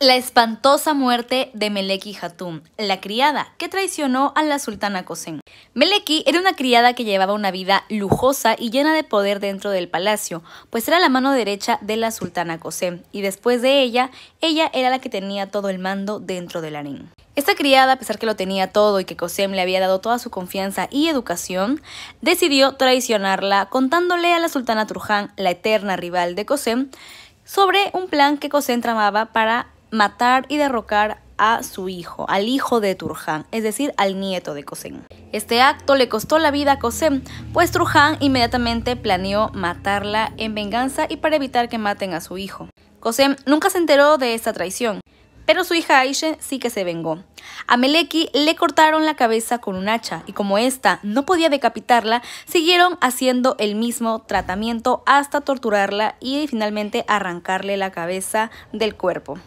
La espantosa muerte de Meleki Hatun, la criada que traicionó a la sultana Kosem. Meleki era una criada que llevaba una vida lujosa y llena de poder dentro del palacio, pues era la mano derecha de la sultana Kosem, y después de ella, ella era la que tenía todo el mando dentro del harén. Esta criada, a pesar que lo tenía todo y que Kosem le había dado toda su confianza y educación, decidió traicionarla contándole a la sultana Truján, la eterna rival de Kosem, sobre un plan que Kosem tramaba para matar y derrocar a su hijo, al hijo de Turhan, es decir, al nieto de Kosem. Este acto le costó la vida a Kosem, pues Turhan inmediatamente planeó matarla en venganza y para evitar que maten a su hijo. Kosem nunca se enteró de esta traición, pero su hija Aisha sí que se vengó. A Meleki le cortaron la cabeza con un hacha y como ésta no podía decapitarla, siguieron haciendo el mismo tratamiento hasta torturarla y finalmente arrancarle la cabeza del cuerpo.